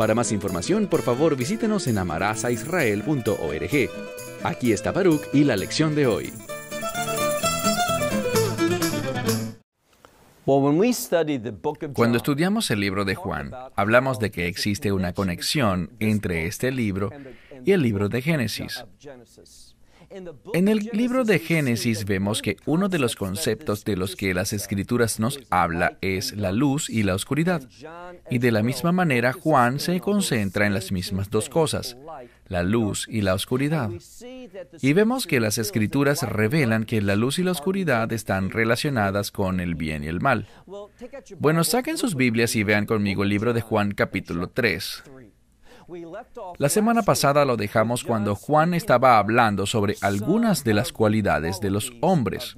para más información, por favor, visítenos en amarazaisrael.org. Aquí está Baruch y la lección de hoy. Cuando estudiamos el libro de Juan, hablamos de que existe una conexión entre este libro y el libro de Génesis. En el libro de Génesis vemos que uno de los conceptos de los que las escrituras nos habla es la luz y la oscuridad. Y de la misma manera Juan se concentra en las mismas dos cosas, la luz y la oscuridad. Y vemos que las escrituras revelan que la luz y la oscuridad están relacionadas con el bien y el mal. Bueno, saquen sus Biblias y vean conmigo el libro de Juan capítulo 3. La semana pasada lo dejamos cuando Juan estaba hablando sobre algunas de las cualidades de los hombres.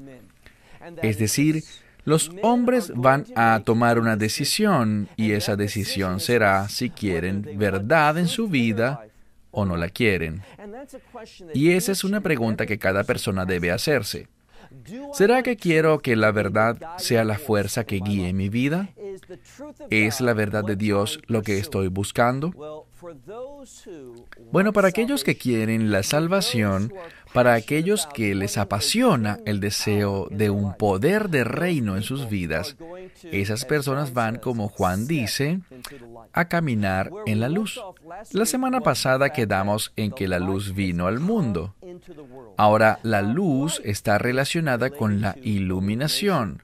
Es decir, los hombres van a tomar una decisión y esa decisión será si quieren verdad en su vida o no la quieren. Y esa es una pregunta que cada persona debe hacerse. ¿Será que quiero que la verdad sea la fuerza que guíe mi vida? ¿Es la verdad de Dios lo que estoy buscando? Bueno, para aquellos que quieren la salvación, para aquellos que les apasiona el deseo de un poder de reino en sus vidas, esas personas van, como Juan dice, a caminar en la luz. La semana pasada quedamos en que la luz vino al mundo. Ahora, la luz está relacionada con la iluminación.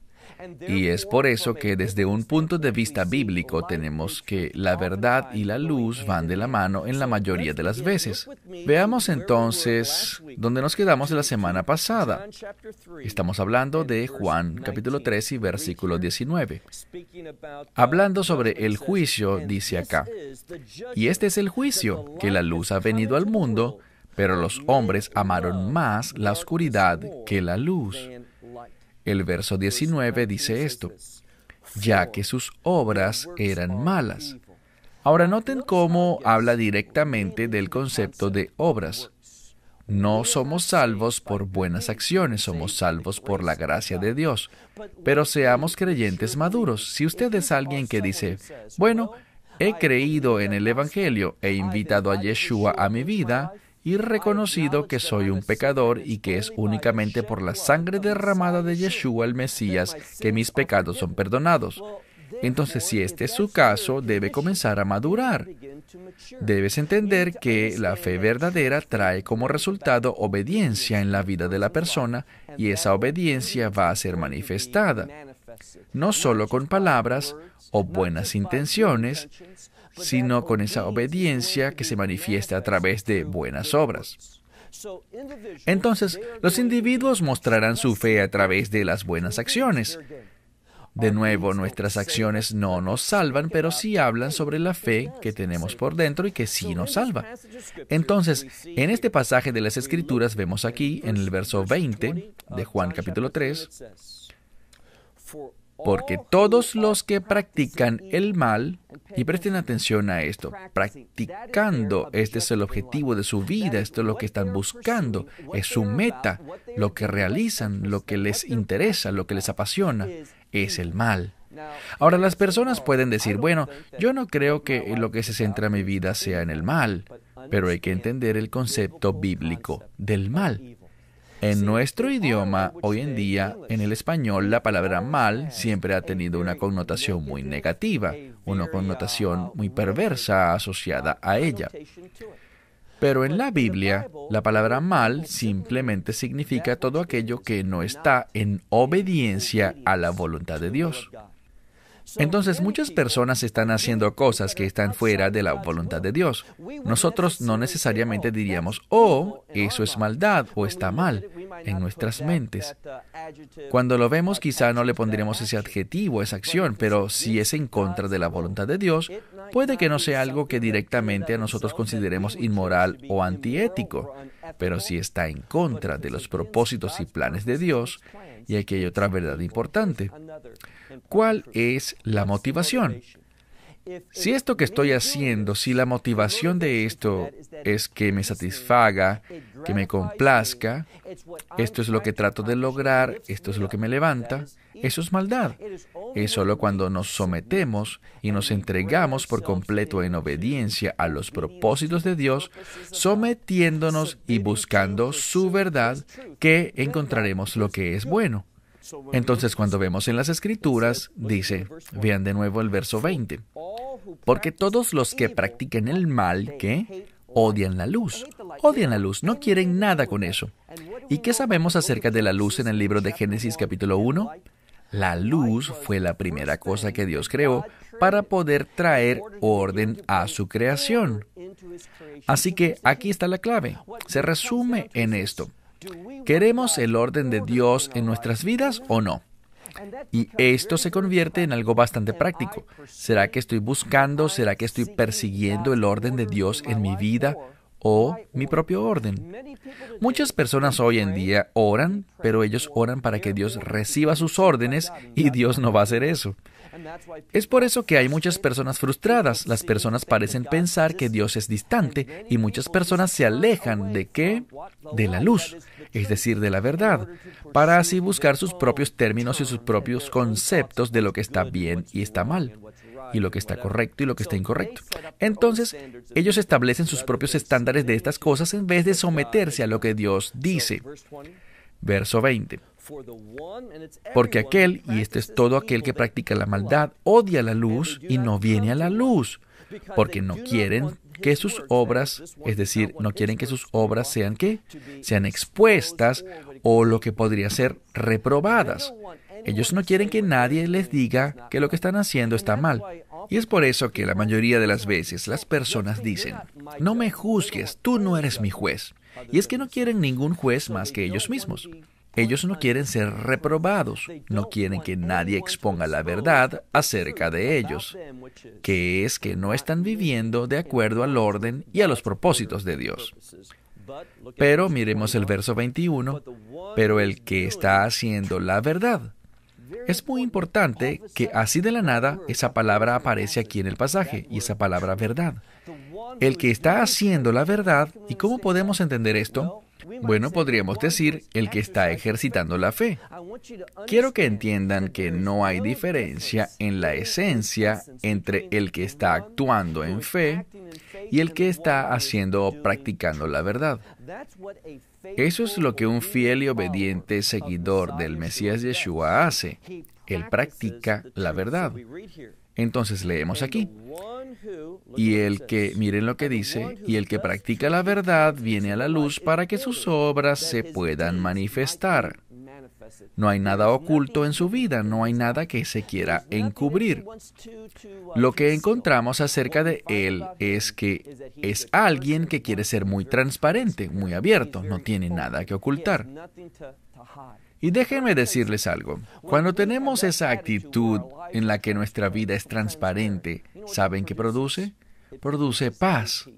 Y es por eso que desde un punto de vista bíblico tenemos que la verdad y la luz van de la mano en la mayoría de las veces. Veamos entonces dónde nos quedamos la semana pasada. Estamos hablando de Juan capítulo 3 y versículo 19. Hablando sobre el juicio, dice acá, y este es el juicio, que la luz ha venido al mundo, pero los hombres amaron más la oscuridad que la luz el verso 19 dice esto, ya que sus obras eran malas. Ahora noten cómo habla directamente del concepto de obras. No somos salvos por buenas acciones, somos salvos por la gracia de Dios. Pero seamos creyentes maduros. Si usted es alguien que dice, bueno, he creído en el Evangelio, he invitado a Yeshua a mi vida, y reconocido que soy un pecador y que es únicamente por la sangre derramada de Yeshua el Mesías que mis pecados son perdonados. Entonces, si este es su caso, debe comenzar a madurar. Debes entender que la fe verdadera trae como resultado obediencia en la vida de la persona y esa obediencia va a ser manifestada, no solo con palabras o buenas intenciones, pues, sino con esa obediencia que se manifiesta a través de buenas obras. Entonces, los individuos mostrarán su fe a través de las buenas acciones. De nuevo, nuestras acciones no nos salvan, pero sí hablan sobre la fe que tenemos por dentro y que sí nos salva. Entonces, en este pasaje de las Escrituras vemos aquí, en el verso 20 de Juan capítulo 3, porque oh, todos los que practican el mal, y presten atención a esto, practicando, este es el objetivo de su vida, esto es lo que están buscando, es su meta, lo que realizan, lo que les interesa, lo que les apasiona, es el mal. Ahora las personas pueden decir, bueno, yo no creo que lo que se centra en mi vida sea en el mal, pero hay que entender el concepto bíblico del mal. En nuestro idioma, hoy en día, en el español, la palabra mal siempre ha tenido una connotación muy negativa, una connotación muy perversa asociada a ella. Pero en la Biblia, la palabra mal simplemente significa todo aquello que no está en obediencia a la voluntad de Dios. Entonces muchas personas están haciendo cosas que están fuera de la voluntad de Dios. Nosotros no necesariamente diríamos, oh, eso es maldad o está mal en nuestras mentes. Cuando lo vemos quizá no le pondremos ese adjetivo, esa acción, pero si es en contra de la voluntad de Dios, puede que no sea algo que directamente a nosotros consideremos inmoral o antiético, pero si está en contra de los propósitos y planes de Dios, y aquí hay otra verdad importante. ¿Cuál es la motivación? Si esto que estoy haciendo, si la motivación de esto es que me satisfaga, que me complazca, esto es lo que trato de lograr, esto es lo que me levanta, eso es maldad. Es solo cuando nos sometemos y nos entregamos por completo en obediencia a los propósitos de Dios, sometiéndonos y buscando su verdad, que encontraremos lo que es bueno. Entonces cuando vemos en las escrituras, dice, vean de nuevo el verso 20, porque todos los que practiquen el mal, ¿qué? odian la luz, odian la luz, no quieren nada con eso. ¿Y qué sabemos acerca de la luz en el libro de Génesis capítulo 1? La luz fue la primera cosa que Dios creó para poder traer orden a su creación. Así que aquí está la clave. Se resume en esto. ¿Queremos el orden de Dios en nuestras vidas o no? Y esto se convierte en algo bastante práctico. ¿Será que estoy buscando, será que estoy persiguiendo el orden de Dios en mi vida o mi propio orden? Muchas personas hoy en día oran, pero ellos oran para que Dios reciba sus órdenes y Dios no va a hacer eso. Es por eso que hay muchas personas frustradas. Las personas parecen pensar que Dios es distante y muchas personas se alejan de qué? De la luz, es decir, de la verdad, para así buscar sus propios términos y sus propios conceptos de lo que está bien y está mal y lo que está correcto y lo que está incorrecto. Entonces, ellos establecen sus propios estándares de estas cosas en vez de someterse a lo que Dios dice. Verso 20. Porque aquel, y este es todo aquel que practica la maldad, odia la luz y no viene a la luz, porque no quieren que sus obras, es decir, no quieren que sus obras sean qué, sean expuestas o lo que podría ser reprobadas. Ellos no quieren que nadie les diga que lo que están haciendo está mal. Y es por eso que la mayoría de las veces las personas dicen, no me juzgues, tú no eres mi juez. Y es que no quieren ningún juez más que ellos mismos. Ellos no quieren ser reprobados, no quieren que nadie exponga la verdad acerca de ellos, que es que no están viviendo de acuerdo al orden y a los propósitos de Dios. Pero miremos el verso 21, pero el que está haciendo la verdad. Es muy importante que así de la nada esa palabra aparece aquí en el pasaje, y esa palabra verdad. El que está haciendo la verdad, ¿y cómo podemos entender esto? Bueno, podríamos decir el que está ejercitando la fe. Quiero que entiendan que no hay diferencia en la esencia entre el que está actuando en fe y el que está haciendo o practicando la verdad. Eso es lo que un fiel y obediente seguidor del Mesías Yeshua hace. Él practica la verdad. Entonces leemos aquí. Y el que, miren lo que dice, y el que practica la verdad viene a la luz para que sus obras se puedan manifestar. No hay nada oculto en su vida, no hay nada que se quiera encubrir. Lo que encontramos acerca de él es que es alguien que quiere ser muy transparente, muy abierto, no tiene nada que ocultar. Y déjenme decirles algo. Cuando tenemos esa actitud en la que nuestra vida es transparente, ¿saben qué produce? Produce paz.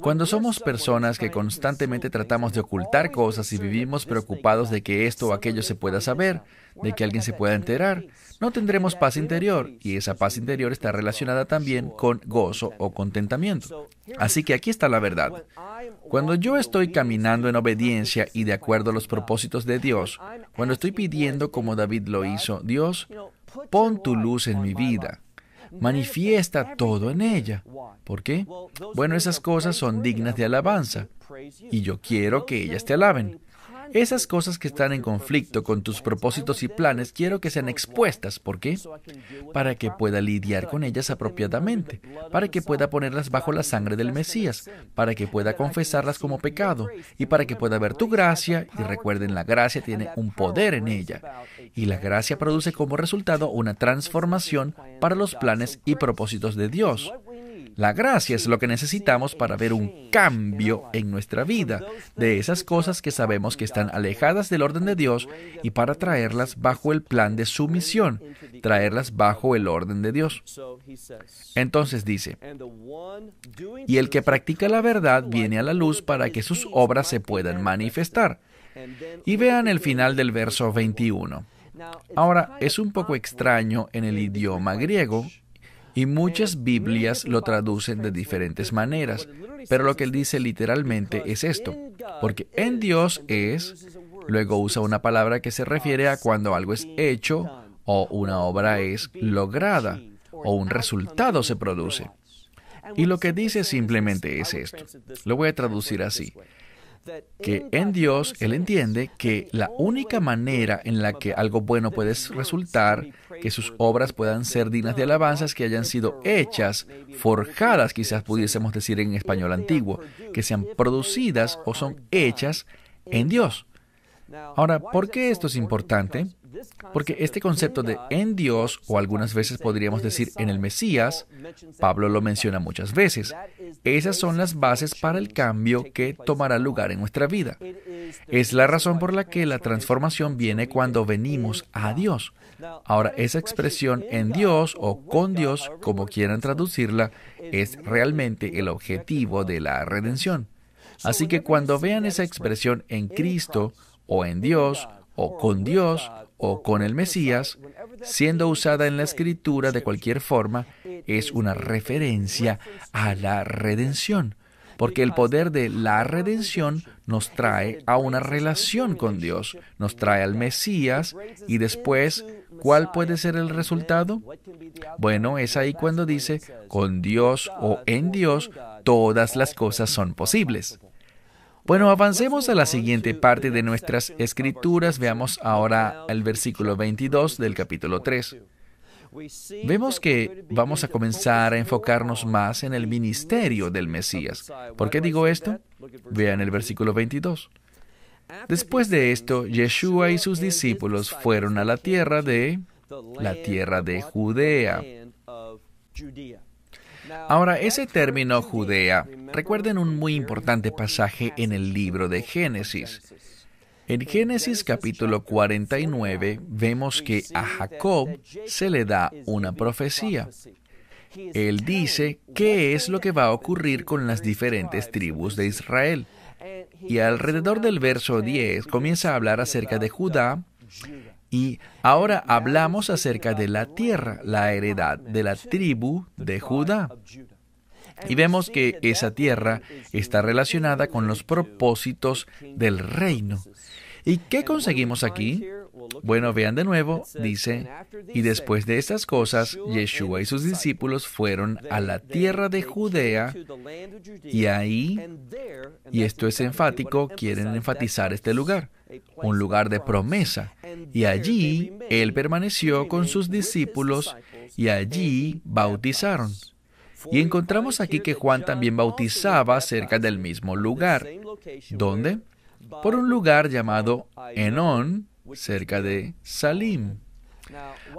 Cuando somos personas que constantemente tratamos de ocultar cosas y vivimos preocupados de que esto o aquello se pueda saber, de que alguien se pueda enterar, no tendremos paz interior y esa paz interior está relacionada también con gozo o contentamiento. Así que aquí está la verdad. Cuando yo estoy caminando en obediencia y de acuerdo a los propósitos de Dios, cuando estoy pidiendo como David lo hizo, Dios, pon tu luz en mi vida, manifiesta todo en ella. ¿Por qué? Bueno, esas cosas son dignas de alabanza y yo quiero que ellas te alaben. Esas cosas que están en conflicto con tus propósitos y planes quiero que sean expuestas. ¿Por qué? Para que pueda lidiar con ellas apropiadamente, para que pueda ponerlas bajo la sangre del Mesías, para que pueda confesarlas como pecado y para que pueda ver tu gracia. Y recuerden, la gracia tiene un poder en ella. Y la gracia produce como resultado una transformación para los planes y propósitos de Dios. La gracia es lo que necesitamos para ver un cambio en nuestra vida de esas cosas que sabemos que están alejadas del orden de Dios y para traerlas bajo el plan de sumisión, traerlas bajo el orden de Dios. Entonces dice, y el que practica la verdad viene a la luz para que sus obras se puedan manifestar. Y vean el final del verso 21. Ahora, es un poco extraño en el idioma griego y muchas Biblias lo traducen de diferentes maneras, pero lo que él dice literalmente es esto, porque en Dios es, luego usa una palabra que se refiere a cuando algo es hecho o una obra es lograda o un resultado se produce. Y lo que dice simplemente es esto. Lo voy a traducir así que en Dios Él entiende que la única manera en la que algo bueno puede resultar, que sus obras puedan ser dignas de alabanzas, que hayan sido hechas, forjadas, quizás pudiésemos decir en español antiguo, que sean producidas o son hechas en Dios. Ahora, ¿por qué esto es importante? Porque este concepto de en Dios, o algunas veces podríamos decir en el Mesías, Pablo lo menciona muchas veces, esas son las bases para el cambio que tomará lugar en nuestra vida. Es la razón por la que la transformación viene cuando venimos a Dios. Ahora, esa expresión en Dios o con Dios, como quieran traducirla, es realmente el objetivo de la redención. Así que cuando vean esa expresión en Cristo o en Dios, o con Dios o con el Mesías, siendo usada en la escritura de cualquier forma, es una referencia a la redención, porque el poder de la redención nos trae a una relación con Dios, nos trae al Mesías y después, ¿cuál puede ser el resultado? Bueno, es ahí cuando dice, con Dios o en Dios, todas las cosas son posibles. Bueno, avancemos a la siguiente parte de nuestras escrituras. Veamos ahora el versículo 22 del capítulo 3. Vemos que vamos a comenzar a enfocarnos más en el ministerio del Mesías. ¿Por qué digo esto? Vean el versículo 22. Después de esto, Yeshua y sus discípulos fueron a la tierra de la tierra de Judea. Ahora, ese término Judea, recuerden un muy importante pasaje en el libro de Génesis. En Génesis capítulo 49 vemos que a Jacob se le da una profecía. Él dice qué es lo que va a ocurrir con las diferentes tribus de Israel. Y alrededor del verso 10 comienza a hablar acerca de Judá y ahora hablamos acerca de la tierra, la heredad de la tribu de Judá. Y vemos que esa tierra está relacionada con los propósitos del reino. ¿Y qué conseguimos aquí? Bueno, vean de nuevo, dice, y después de estas cosas, Yeshua y sus discípulos fueron a la tierra de Judea y ahí, y esto es enfático, quieren enfatizar este lugar, un lugar de promesa. Y allí él permaneció con sus discípulos y allí bautizaron. Y encontramos aquí que Juan también bautizaba cerca del mismo lugar. ¿Dónde? Por un lugar llamado Enón, cerca de Salim.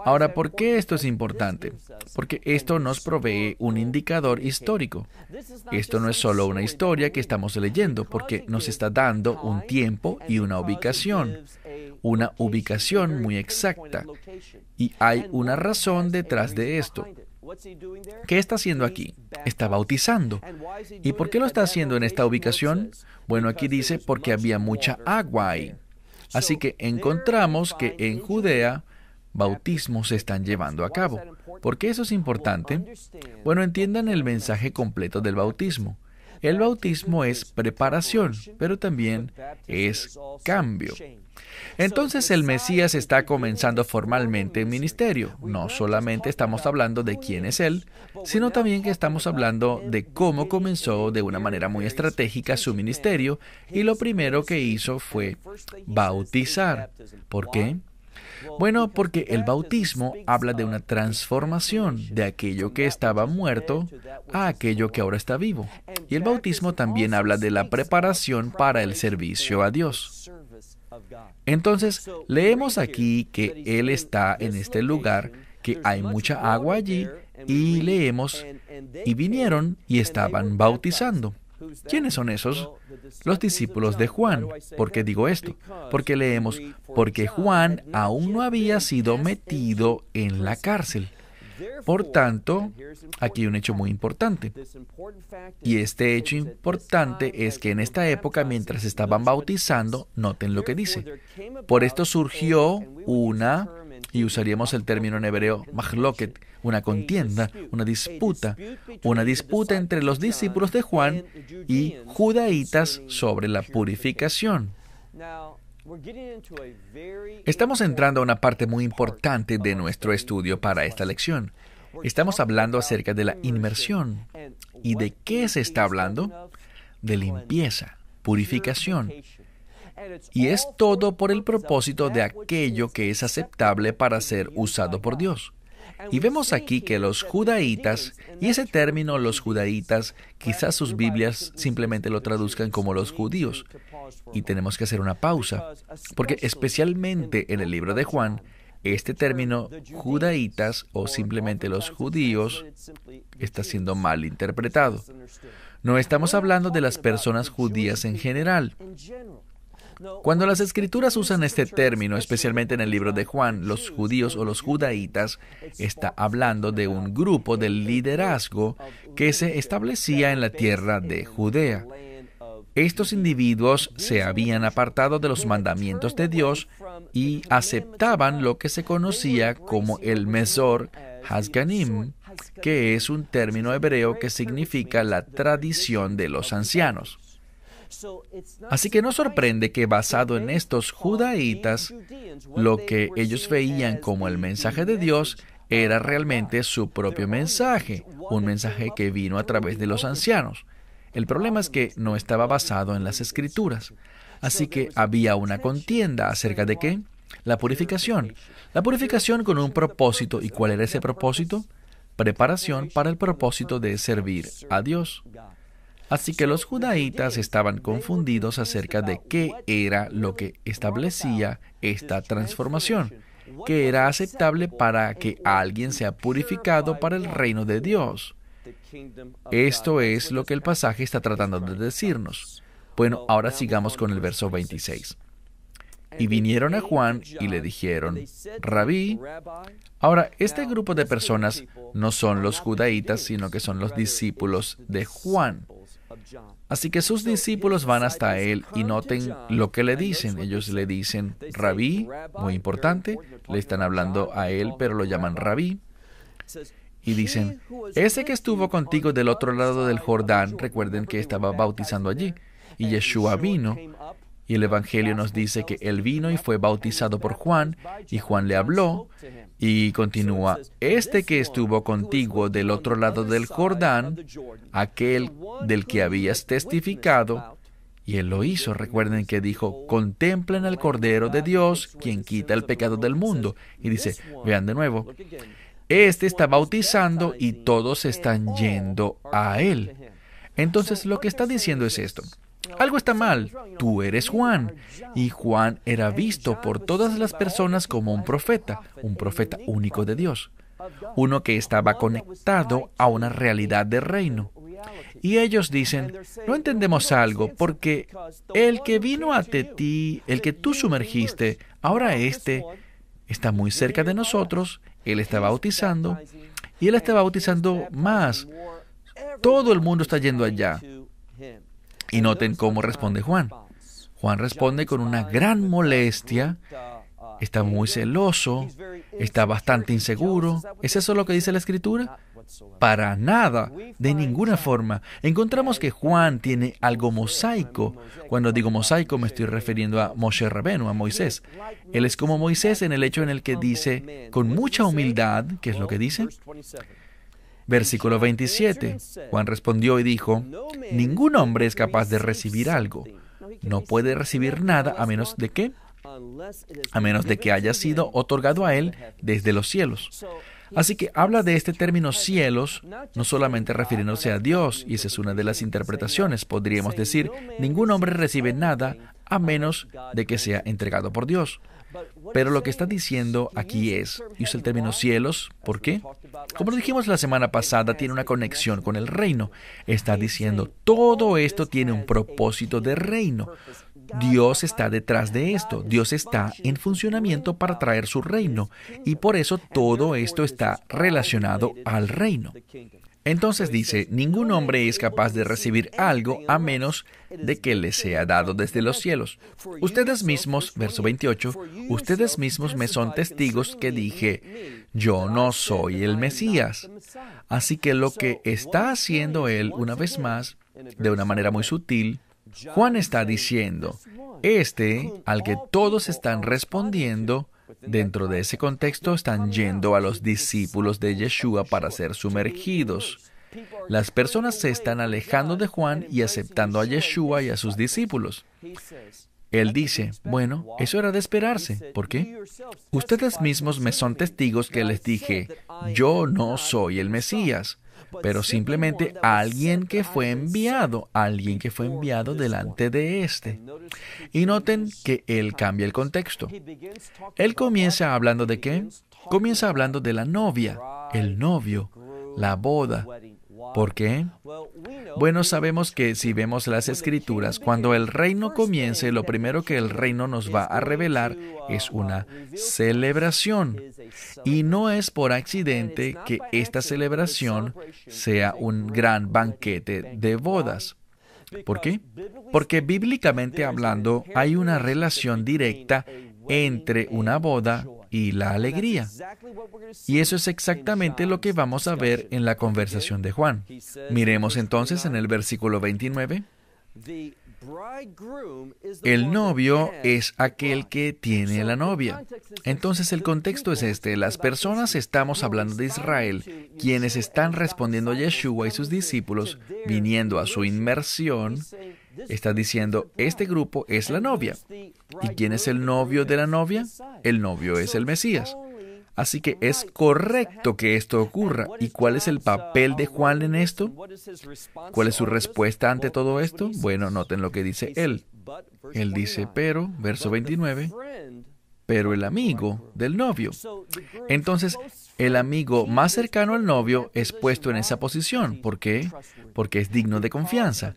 Ahora, ¿por qué esto es importante? Porque esto nos provee un indicador histórico. Esto no es solo una historia que estamos leyendo, porque nos está dando un tiempo y una ubicación, una ubicación muy exacta. Y hay una razón detrás de esto. ¿Qué está haciendo aquí? Está bautizando. ¿Y por qué lo está haciendo en esta ubicación? Bueno, aquí dice porque había mucha agua ahí. Así que encontramos que en Judea bautismos se están llevando a cabo. ¿Por qué eso es importante? Bueno, entiendan el mensaje completo del bautismo. El bautismo es preparación, pero también es cambio. Entonces el Mesías está comenzando formalmente el ministerio. No solamente estamos hablando de quién es Él, sino también que estamos hablando de cómo comenzó de una manera muy estratégica su ministerio y lo primero que hizo fue bautizar. ¿Por qué? Bueno, porque el bautismo habla de una transformación de aquello que estaba muerto a aquello que ahora está vivo. Y el bautismo también habla de la preparación para el servicio a Dios. Entonces, leemos aquí que Él está en este lugar, que hay mucha agua allí, y leemos, y vinieron y estaban bautizando. ¿Quiénes son esos? Los discípulos de Juan. ¿Por qué digo esto? Porque leemos, porque Juan aún no había sido metido en la cárcel. Por tanto, aquí hay un hecho muy importante. Y este hecho importante es que en esta época, mientras estaban bautizando, noten lo que dice. Por esto surgió una, y usaríamos el término en hebreo, machloket, una contienda, una disputa, una disputa entre los discípulos de Juan y judaítas sobre la purificación. Estamos entrando a una parte muy importante de nuestro estudio para esta lección. Estamos hablando acerca de la inmersión. ¿Y de qué se está hablando? De limpieza, purificación. Y es todo por el propósito de aquello que es aceptable para ser usado por Dios. Y vemos aquí que los judaítas, y ese término los judaítas, quizás sus Biblias simplemente lo traduzcan como los judíos, y tenemos que hacer una pausa, porque especialmente en el libro de Juan, este término judaítas o simplemente los judíos está siendo mal interpretado. No estamos hablando de las personas judías en general. Cuando las escrituras usan este término, especialmente en el libro de Juan, los judíos o los judaítas, está hablando de un grupo de liderazgo que se establecía en la tierra de Judea. Estos individuos se habían apartado de los mandamientos de Dios y aceptaban lo que se conocía como el Mesor Hasganim, que es un término hebreo que significa la tradición de los ancianos. Así que no sorprende que basado en estos judaítas, lo que ellos veían como el mensaje de Dios era realmente su propio mensaje, un mensaje que vino a través de los ancianos. El problema es que no estaba basado en las escrituras. Así que había una contienda acerca de qué? La purificación. La purificación con un propósito. ¿Y cuál era ese propósito? Preparación para el propósito de servir a Dios. Así que los judaítas estaban confundidos acerca de qué era lo que establecía esta transformación, que era aceptable para que alguien sea purificado para el reino de Dios. Esto es lo que el pasaje está tratando de decirnos. Bueno, ahora sigamos con el verso 26. Y vinieron a Juan y le dijeron, Rabí, ahora este grupo de personas no son los judaítas, sino que son los discípulos de Juan. Así que sus discípulos van hasta él y noten lo que le dicen. Ellos le dicen, Rabí, muy importante, le están hablando a él, pero lo llaman Rabí y dicen, ese que estuvo contigo del otro lado del Jordán, recuerden que estaba bautizando allí, y Yeshua vino, y el Evangelio nos dice que él vino y fue bautizado por Juan, y Juan le habló, y continúa, este que estuvo contigo del otro lado del Jordán, aquel del que habías testificado, y él lo hizo. Recuerden que dijo, contemplen al Cordero de Dios, quien quita el pecado del mundo. Y dice, vean de nuevo, este está bautizando y todos están yendo a él. Entonces lo que está diciendo es esto. Algo está mal. Tú eres Juan. Y Juan era visto por todas las personas como un profeta, un profeta único de Dios, uno que estaba conectado a una realidad de reino. Y ellos dicen, no entendemos algo, porque el que vino ante ti, el que tú sumergiste, ahora este está muy cerca de nosotros, Él está bautizando y Él está bautizando más. Todo el mundo está yendo allá. Y noten cómo responde Juan. Juan responde con una gran molestia, está muy celoso, está bastante inseguro. ¿Es eso lo que dice la escritura? Para nada, de ninguna forma. Encontramos que Juan tiene algo mosaico. Cuando digo mosaico me estoy refiriendo a Moshe Rabenu, a Moisés. Él es como Moisés en el hecho en el que dice, con mucha humildad, ¿qué es lo que dice? Versículo 27. Juan respondió y dijo, ningún hombre es capaz de recibir algo. No puede recibir nada a menos de que, a menos de que haya sido otorgado a él desde los cielos. Así que habla de este término cielos, no solamente refiriéndose a Dios, y esa es una de las interpretaciones, podríamos decir, ningún hombre recibe nada a menos de que sea entregado por Dios. Pero lo que está diciendo aquí es, y usa el término cielos, ¿por qué? Como lo dijimos la semana pasada, tiene una conexión con el reino. Está diciendo, todo esto tiene un propósito de reino. Dios está detrás de esto, Dios está en funcionamiento para traer su reino y por eso todo esto está relacionado al reino. Entonces dice, ningún hombre es capaz de recibir algo a menos de que le sea dado desde los cielos. Ustedes mismos, verso 28, ustedes mismos me son testigos que dije, yo no soy el Mesías. Así que lo que está haciendo él, una vez más, de una manera muy sutil, Juan está diciendo, este al que todos están respondiendo, dentro de ese contexto están yendo a los discípulos de Yeshua para ser sumergidos. Las personas se están alejando de Juan y aceptando a Yeshua y a sus discípulos. Él dice, bueno, eso era de esperarse. ¿Por qué? Ustedes mismos me son testigos que les dije, yo no soy el Mesías pero simplemente alguien que fue enviado, alguien que fue enviado delante de éste. Y noten que él cambia el contexto. Él comienza hablando de qué? Comienza hablando de la novia, el novio, la boda, ¿Por qué? Bueno, sabemos que si vemos las escrituras, cuando el reino comience, lo primero que el reino nos va a revelar es una celebración. Y no es por accidente que esta celebración sea un gran banquete de bodas. ¿Por qué? Porque bíblicamente hablando hay una relación directa entre una boda y la alegría. Y eso es exactamente lo que vamos a ver en la conversación de Juan. Miremos entonces en el versículo 29. El novio es aquel que tiene la novia. Entonces el contexto es este. Las personas estamos hablando de Israel, quienes están respondiendo a Yeshua y sus discípulos, viniendo a su inmersión, Está diciendo, este grupo es la novia. ¿Y quién es el novio de la novia? El novio es el Mesías. Así que es correcto que esto ocurra. ¿Y cuál es el papel de Juan en esto? ¿Cuál es su respuesta ante todo esto? Bueno, noten lo que dice él. Él dice, pero, verso 29, pero el amigo del novio. Entonces, el amigo más cercano al novio es puesto en esa posición. ¿Por qué? Porque es digno de confianza.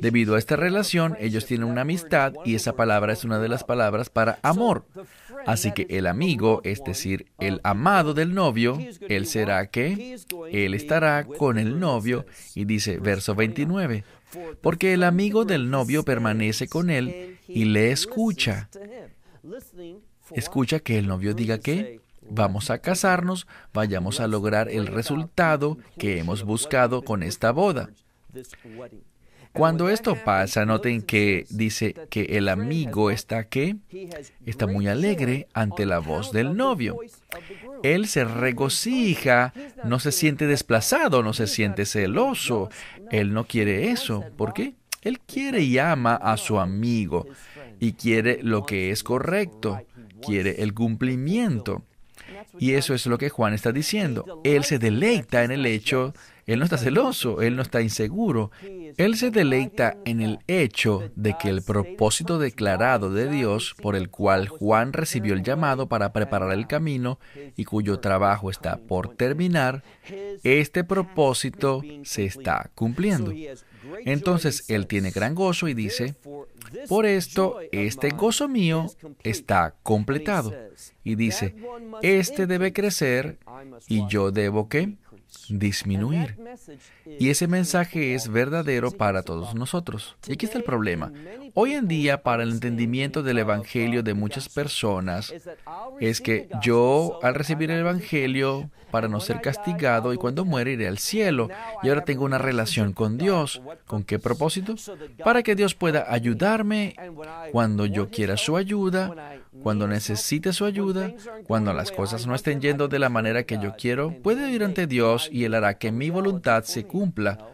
Debido a esta relación, ellos tienen una amistad y esa palabra es una de las palabras para amor. Así que el amigo, es decir, el amado del novio, él será que, él estará con el novio y dice verso 29, porque el amigo del novio permanece con él y le escucha. Escucha que el novio diga que vamos a casarnos, vayamos a lograr el resultado que hemos buscado con esta boda. Cuando esto pasa, noten que dice que el amigo está que está muy alegre ante la voz del novio. Él se regocija, no se siente desplazado, no se siente celoso. Él no quiere eso. ¿Por qué? Él quiere y ama a su amigo y quiere lo que es correcto, quiere el cumplimiento. Y eso es lo que Juan está diciendo. Él se deleita en el hecho, él no está celoso, él no está inseguro. Él se deleita en el hecho de que el propósito declarado de Dios por el cual Juan recibió el llamado para preparar el camino y cuyo trabajo está por terminar, este propósito se está cumpliendo. Entonces él tiene gran gozo y dice, por esto este gozo mío está completado. Y dice, este debe crecer y yo debo que disminuir. Y ese mensaje es verdadero para todos nosotros. Y aquí está el problema. Hoy en día, para el entendimiento del Evangelio de muchas personas, es que yo, al recibir el Evangelio, para no ser castigado, y cuando muera iré al cielo, y ahora tengo una relación con Dios. ¿Con qué propósito? Para que Dios pueda ayudarme cuando yo quiera su ayuda, cuando necesite su ayuda, cuando las cosas no estén yendo de la manera que yo quiero, puedo ir ante Dios y Él hará que mi voluntad se cumpla.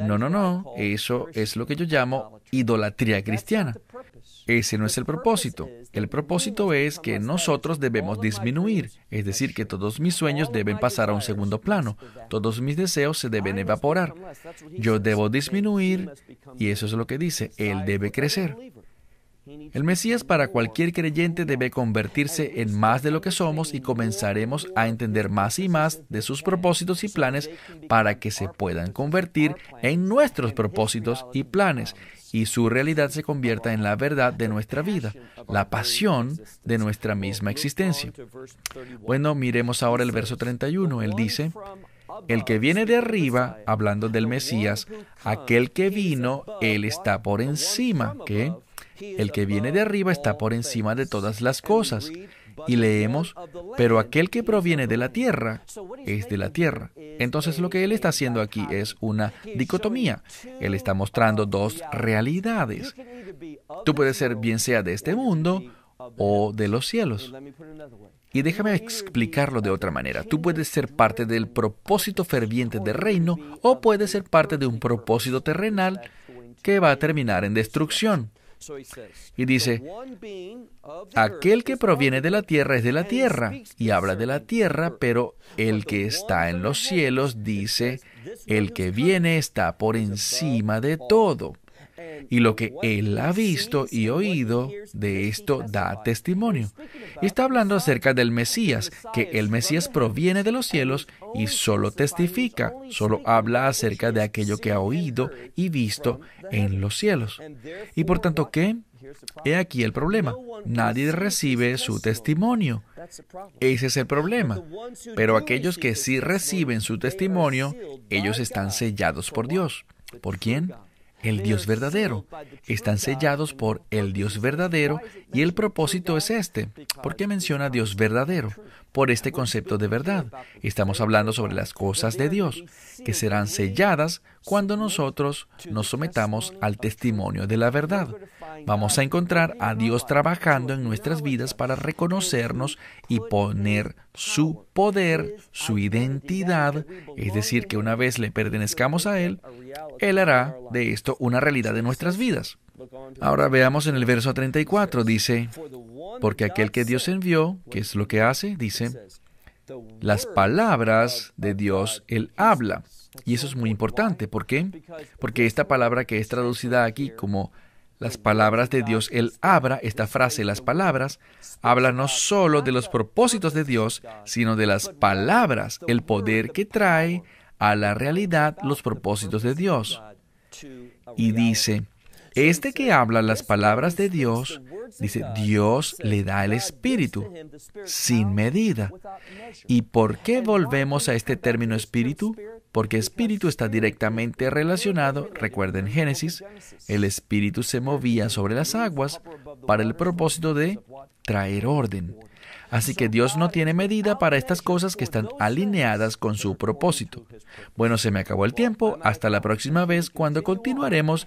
No, no, no, eso es lo que yo llamo idolatría cristiana. Ese no es el propósito. El propósito es que nosotros debemos disminuir, es decir, que todos mis sueños deben pasar a un segundo plano, todos mis deseos se deben evaporar. Yo debo disminuir y eso es lo que dice, Él debe crecer. El Mesías para cualquier creyente debe convertirse en más de lo que somos y comenzaremos a entender más y más de sus propósitos y planes para que se puedan convertir en nuestros propósitos y planes y su realidad se convierta en la verdad de nuestra vida, la pasión de nuestra misma existencia. Bueno, miremos ahora el verso 31. Él dice, el que viene de arriba, hablando del Mesías, aquel que vino, él está por encima, que el que viene de arriba está por encima de todas las cosas. Y leemos, pero aquel que proviene de la tierra es de la tierra. Entonces lo que él está haciendo aquí es una dicotomía. Él está mostrando dos realidades. Tú puedes ser bien sea de este mundo o de los cielos. Y déjame explicarlo de otra manera. Tú puedes ser parte del propósito ferviente del reino o puedes ser parte de un propósito terrenal que va a terminar en destrucción. Y dice, aquel que proviene de la tierra es de la tierra y habla de la tierra, pero el que está en los cielos dice, el que viene está por encima de todo y lo que él ha visto y oído, de esto da testimonio. está hablando acerca del Mesías, que el Mesías proviene de los cielos y solo testifica, solo habla acerca de aquello que ha oído y visto en los cielos. Y por tanto, ¿qué? He aquí el problema. Nadie recibe su testimonio. Ese es el problema. Pero aquellos que sí reciben su testimonio, ellos están sellados por Dios. ¿Por quién? el Dios verdadero. Están sellados por el Dios verdadero y el propósito es este. ¿Por qué menciona Dios verdadero? por este concepto de verdad. Estamos hablando sobre las cosas de Dios, que serán selladas cuando nosotros nos sometamos al testimonio de la verdad. Vamos a encontrar a Dios trabajando en nuestras vidas para reconocernos y poner su poder, su identidad, es decir, que una vez le pertenezcamos a Él, Él hará de esto una realidad de nuestras vidas. Ahora veamos en el verso 34, dice, porque aquel que Dios envió, ¿qué es lo que hace, dice, las palabras de Dios Él habla. Y eso es muy importante. ¿Por qué? Porque esta palabra que es traducida aquí como las palabras de Dios Él habla, esta frase, las palabras, habla no solo de los propósitos de Dios, sino de las palabras, el poder que trae a la realidad los propósitos de Dios. Y dice, este que habla las palabras de Dios, dice, Dios le da el Espíritu sin medida. ¿Y por qué volvemos a este término Espíritu? Porque Espíritu está directamente relacionado, recuerden Génesis, el Espíritu se movía sobre las aguas para el propósito de traer orden. Así que Dios no tiene medida para estas cosas que están alineadas con su propósito. Bueno, se me acabó el tiempo. Hasta la próxima vez cuando continuaremos